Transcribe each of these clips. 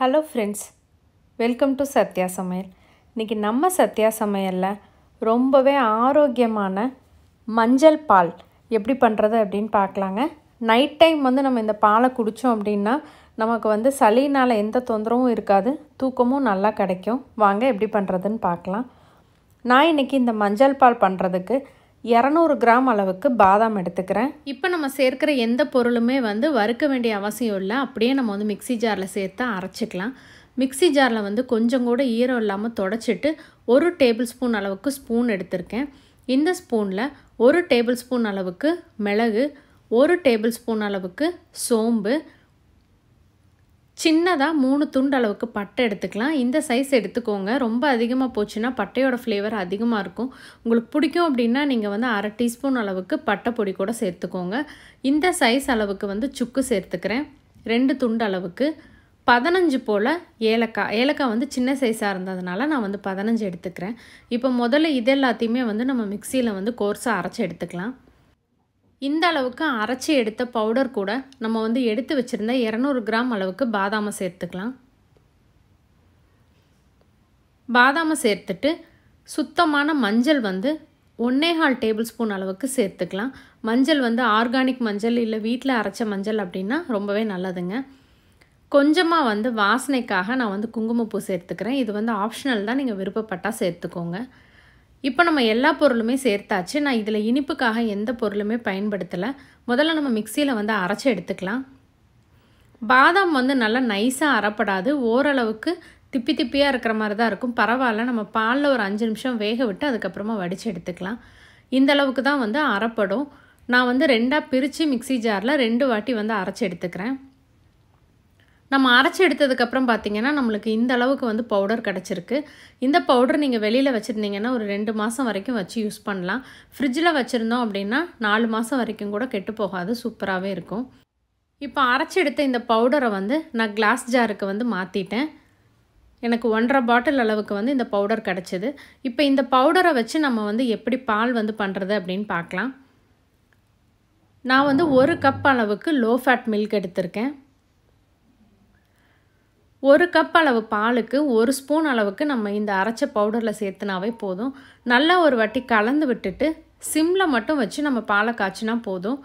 hello friends welcome to Sathya சமையல் இன்றைக்கி நம்ம சத்யா சமையலில் ரொம்பவே ஆரோக்கியமான மஞ்சள் பால் எப்படி பண்ணுறது அப்படின்னு பார்க்கலாங்க நைட் டைம் வந்து நம்ம இந்த பாலை குடித்தோம் அப்படின்னா நமக்கு வந்து சளினால் எந்த தொந்தரவும் இருக்காது தூக்கமும் நல்லா கிடைக்கும் வாங்க எப்படி பண்ணுறதுன்னு பார்க்கலாம் நான் இன்றைக்கி இந்த மஞ்சள் பால் பண்ணுறதுக்கு இரநூறு கிராம் அளவுக்கு பாதாம் எடுத்துக்கிறேன் இப்போ நம்ம சேர்க்குற எந்த பொருளுமே வந்து வறுக்க வேண்டிய அவசியம் இல்லை அப்படியே நம்ம வந்து மிக்சி ஜாரில் சேர்த்து அரைச்சிக்கலாம் மிக்சி ஜாரில் வந்து கொஞ்சம் கூட ஈரம் இல்லாமல் தொடச்சிட்டு ஒரு டேபிள் ஸ்பூன் அளவுக்கு ஸ்பூன் எடுத்திருக்கேன் இந்த ஸ்பூனில் ஒரு டேபிள் ஸ்பூன் அளவுக்கு மிளகு ஒரு டேபிள் ஸ்பூன் அளவுக்கு சோம்பு சின்னதாக மூணு துண்டு அளவுக்கு பட்டை எடுத்துக்கலாம் இந்த சைஸ் எடுத்துக்கோங்க ரொம்ப அதிகமாக போச்சுன்னா பட்டையோட ஃப்ளேவர் அதிகமாக இருக்கும் உங்களுக்கு பிடிக்கும் அப்படின்னா நீங்கள் வந்து அரை டீஸ்பூன் அளவுக்கு பட்டை பொடி கூட சேர்த்துக்கோங்க இந்த சைஸ் அளவுக்கு வந்து சுக்கு சேர்த்துக்கிறேன் ரெண்டு துண்டு அளவுக்கு பதினஞ்சு போல் ஏலக்காய் ஏலக்காய் வந்து சின்ன சைஸாக இருந்ததுனால நான் வந்து பதினஞ்சு எடுத்துக்கிறேன் இப்போ முதல்ல இது எல்லாத்தையுமே வந்து நம்ம மிக்சியில் வந்து கோர்ஸாக அரைச்சி எடுத்துக்கலாம் இந்த அளவுக்கு அரைச்சி எடுத்த பவுடர் கூட நம்ம வந்து எடுத்து வச்சுருந்த இரநூறு கிராம் அளவுக்கு பாதாமை சேர்த்துக்கலாம் பாதாமை சேர்த்துட்டு சுத்தமான மஞ்சள் வந்து ஒன்னேகால் டேபிள் ஸ்பூன் அளவுக்கு சேர்த்துக்கலாம் மஞ்சள் வந்து ஆர்கானிக் மஞ்சள் இல்லை வீட்டில் அரைச்ச மஞ்சள் அப்படின்னா ரொம்பவே நல்லதுங்க கொஞ்சமாக வந்து வாசனைக்காக நான் வந்து குங்குமப்பூ சேர்த்துக்கிறேன் இது வந்து ஆப்ஷனல் தான் நீங்கள் விருப்பப்பட்டால் சேர்த்துக்கோங்க இப்போ நம்ம எல்லா பொருளுமே சேர்த்தாச்சு நான் இதில் இனிப்புக்காக எந்த பொருளுமே பயன்படுத்தலை முதல்ல நம்ம மிக்சியில் வந்து அரைச்சி எடுத்துக்கலாம் பாதாம் வந்து நல்லா நைஸாக அரைப்படாது ஓரளவுக்கு திப்பி திப்பியாக இருக்கிற மாதிரி தான் இருக்கும் பரவாயில்ல நம்ம பாலில் ஒரு அஞ்சு நிமிஷம் வேக விட்டு அதுக்கப்புறமா வடித்து எடுத்துக்கலாம் இந்த அளவுக்கு தான் வந்து அரைப்படும் நான் வந்து ரெண்டாக பிரித்து மிக்சி ஜாரில் ரெண்டு வாட்டி வந்து அரைச்சி எடுத்துக்கிறேன் நம்ம அரைச்சி எடுத்ததுக்கப்புறம் பார்த்திங்கன்னா நம்மளுக்கு இந்த அளவுக்கு வந்து பவுடர் கிடச்சிருக்கு இந்த பவுடர் நீங்கள் வெளியில் வச்சுருந்தீங்கன்னா ஒரு ரெண்டு மாதம் வரைக்கும் வச்சு யூஸ் பண்ணலாம் ஃப்ரிட்ஜில் வச்சுருந்தோம் அப்படின்னா நாலு மாதம் வரைக்கும் கூட கெட்டு போகாது சூப்பராகவே இருக்கும் இப்போ அரைச்சி எடுத்த இந்த பவுடரை வந்து நான் கிளாஸ் ஜாருக்கு வந்து மாற்றிட்டேன் எனக்கு ஒன்றரை பாட்டில் அளவுக்கு வந்து இந்த பவுடர் கிடச்சிது இப்போ இந்த பவுடரை வச்சு நம்ம வந்து எப்படி பால் வந்து பண்ணுறது அப்படின்னு பார்க்கலாம் நான் வந்து ஒரு கப் அளவுக்கு லோ ஃபேட் மில்க் எடுத்திருக்கேன் ஒரு கப் அளவு பாலுக்கு ஒரு ஸ்பூன் அளவுக்கு நம்ம இந்த அரைச்ச பவுடரில் சேர்த்துனாவே போதும் நல்லா ஒரு வாட்டி கலந்து விட்டுட்டு சிம்மில் மட்டும் வச்சு நம்ம பாலை காய்ச்சினா போதும்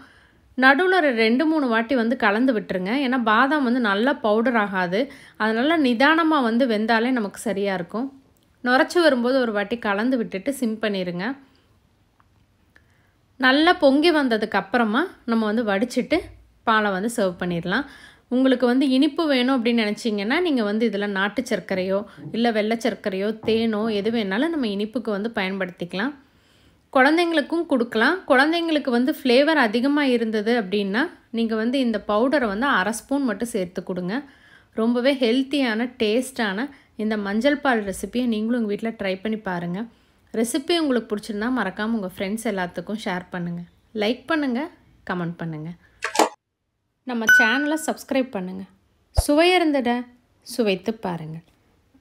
நடுவில் ரெண்டு மூணு வாட்டி வந்து கலந்து விட்டுருங்க ஏன்னா பாதாம் வந்து நல்லா பவுடர் ஆகாது அதனால் நிதானமாக வந்து வெந்தாலே நமக்கு சரியாக இருக்கும் நுரைச்சி வரும்போது ஒரு வாட்டி கலந்து விட்டுட்டு சிம் பண்ணிடுங்க நல்லா பொங்கி வந்ததுக்கப்புறமா நம்ம வந்து வடிச்சிட்டு பாலை வந்து சர்வ் பண்ணிடலாம் உங்களுக்கு வந்து இனிப்பு வேணும் அப்படின்னு நினச்சிங்கன்னா நீங்கள் வந்து இதில் நாட்டு சர்க்கரையோ இல்லை வெள்ளை சர்க்கரையோ தேனோ எது வேணாலும் நம்ம இனிப்புக்கு வந்து பயன்படுத்திக்கலாம் குழந்தைங்களுக்கும் கொடுக்கலாம் குழந்தைங்களுக்கு வந்து ஃப்ளேவர் அதிகமாக இருந்தது அப்படின்னா நீங்கள் வந்து இந்த பவுடரை வந்து அரை ஸ்பூன் மட்டும் சேர்த்து கொடுங்க ரொம்பவே ஹெல்த்தியான டேஸ்டான இந்த மஞ்சள் பால் ரெசிப்பியை நீங்களும் உங்கள் வீட்டில் ட்ரை பண்ணி பாருங்கள் ரெசிபி உங்களுக்கு பிடிச்சிருந்தா மறக்காமல் உங்கள் ஃப்ரெண்ட்ஸ் எல்லாத்துக்கும் ஷேர் பண்ணுங்கள் லைக் பண்ணுங்கள் கமெண்ட் பண்ணுங்கள் நம்ம சேனலை சப்ஸ்கிரைப் பண்ணுங்கள் சுவையிருந்துட சுவைத்து பாருங்கள்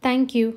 தேங்க்யூ